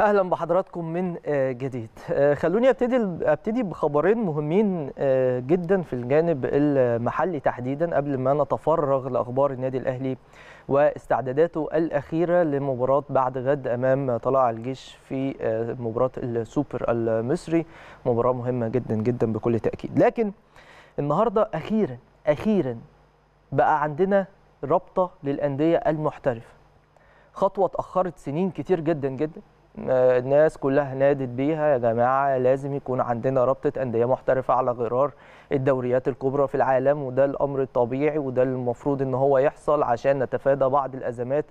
اهلا بحضراتكم من آه، جديد آه، خلوني ابتدي ابتدي بخبرين مهمين آه، جدا في الجانب المحلي تحديدا قبل ما نتفرغ لاخبار النادي الاهلي واستعداداته الاخيره لمباراه بعد غد امام طلائع الجيش في مباراه السوبر المصري مباراه مهمه جدا جدا بكل تاكيد لكن النهارده اخيرا اخيرا بقى عندنا رابطه للانديه المحترفه خطوه اتاخرت سنين كتير جدا جدا الناس كلها نادت بيها يا جماعه لازم يكون عندنا رابطه انديه محترفه على غرار الدوريات الكبرى في العالم وده الامر الطبيعي وده المفروض ان هو يحصل عشان نتفادى بعض الازمات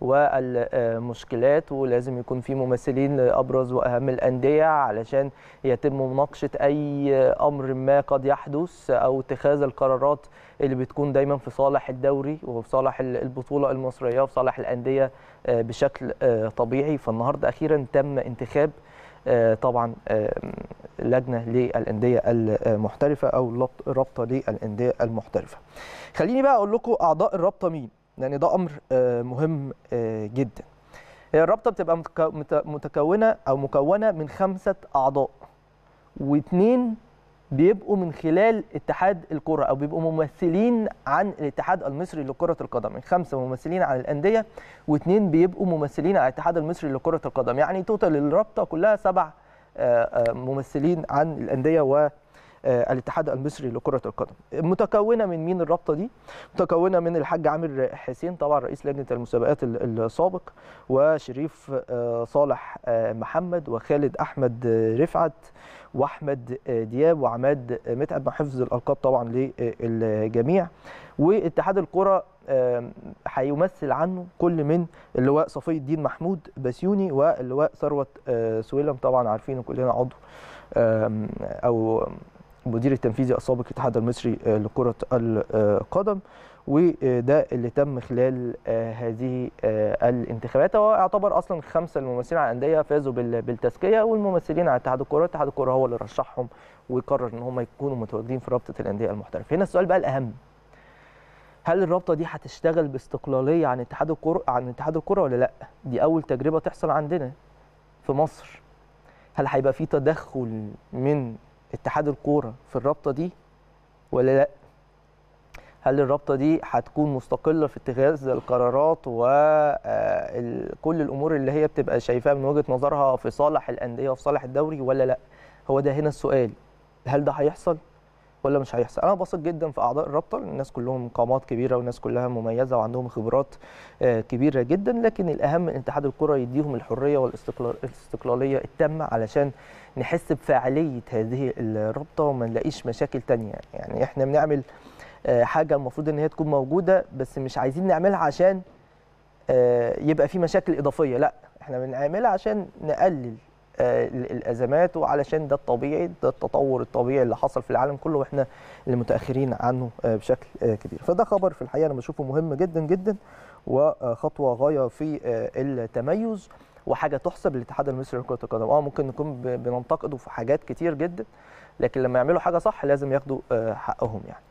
والمشكلات ولازم يكون في ممثلين لابرز واهم الانديه علشان يتم مناقشه اي امر ما قد يحدث او اتخاذ القرارات اللي بتكون دايما في صالح الدوري وفي صالح البطوله المصريه وفي صالح الانديه آه، بشكل آه، طبيعي فالنهارده اخيرا تم انتخاب آه، طبعا لجنه للانديه المحترفه او رابطه للانديه المحترفه. خليني بقى اقول لكم اعضاء الرابطه مين. يعني ده امر آه، مهم آه، جدا الرابطه بتبقى متكونه او مكونه من خمسه اعضاء واثنين بيبقوا من خلال اتحاد الكره او بيبقوا ممثلين عن الاتحاد المصري لكره القدم يعني خمسه ممثلين عن الانديه واثنين بيبقوا ممثلين عن الاتحاد المصري لكره القدم يعني توتال الرابطه كلها سبع آه، ممثلين عن الانديه و آه، الاتحاد المصري لكره القدم متكونه من مين الرابطه دي متكونه من الحاج عامر حسين طبعا رئيس لجنه المسابقات السابق وشريف آه، صالح آه، محمد وخالد احمد رفعت واحمد دياب وعماد متعب مع حفظ الالقاب طبعا للجميع واتحاد الكره هيمثل عنه كل من اللواء صفي الدين محمود بسيوني واللواء ثروت سويلم طبعا عارفينه كلنا عضو او المدير التنفيذي السابق الاتحاد المصري آه، لكره القدم وده اللي تم خلال آه، هذه آه، الانتخابات هو يعتبر اصلا خمسه الممثلين على الانديه فازوا بالتزكيه والممثلين على اتحاد الكره اتحاد الكره هو اللي رشحهم وقرر ان هم يكونوا متواجدين في رابطه الانديه المحترفه هنا السؤال بقى الاهم هل الرابطه دي هتشتغل باستقلاليه عن اتحاد الكره عن اتحاد الكره ولا لا دي اول تجربه تحصل عندنا في مصر هل هيبقى في تدخل من اتحاد الكوره في الرابطه دي ولا لا هل الرابطه دي هتكون مستقله في اتخاذ القرارات وكل آه، الامور اللي هي بتبقى شايفاها من وجهه نظرها في صالح الانديه وفي صالح الدوري ولا لا هو ده هنا السؤال هل ده هيحصل ولا مش هيحصل انا بثق جدا في اعضاء الرابطه الناس كلهم قامات كبيره والناس كلها مميزه وعندهم خبرات آه، كبيره جدا لكن الاهم ان اتحاد الكره يديهم الحريه والاستقلاليه التامه علشان نحس بفاعليه هذه الرابطه وما نلاقيش مشاكل تانية يعني احنا بنعمل آه، حاجه المفروض ان هي تكون موجوده بس مش عايزين نعملها عشان آه، يبقى في مشاكل اضافيه لا احنا بنعملها عشان نقلل آه، الازمات وعلشان ده الطبيعي ده التطور الطبيعي اللي حصل في العالم كله واحنا اللي متاخرين عنه آه، بشكل آه، كبير فده خبر في الحقيقه انا بشوفه مهم جدا جدا وخطوه غايه في التميز وحاجه تحسب للاتحاد المصري لكره القدم اه ممكن نكون بننتقده في حاجات كتير جدا لكن لما يعملوا حاجه صح لازم ياخدوا حقهم يعني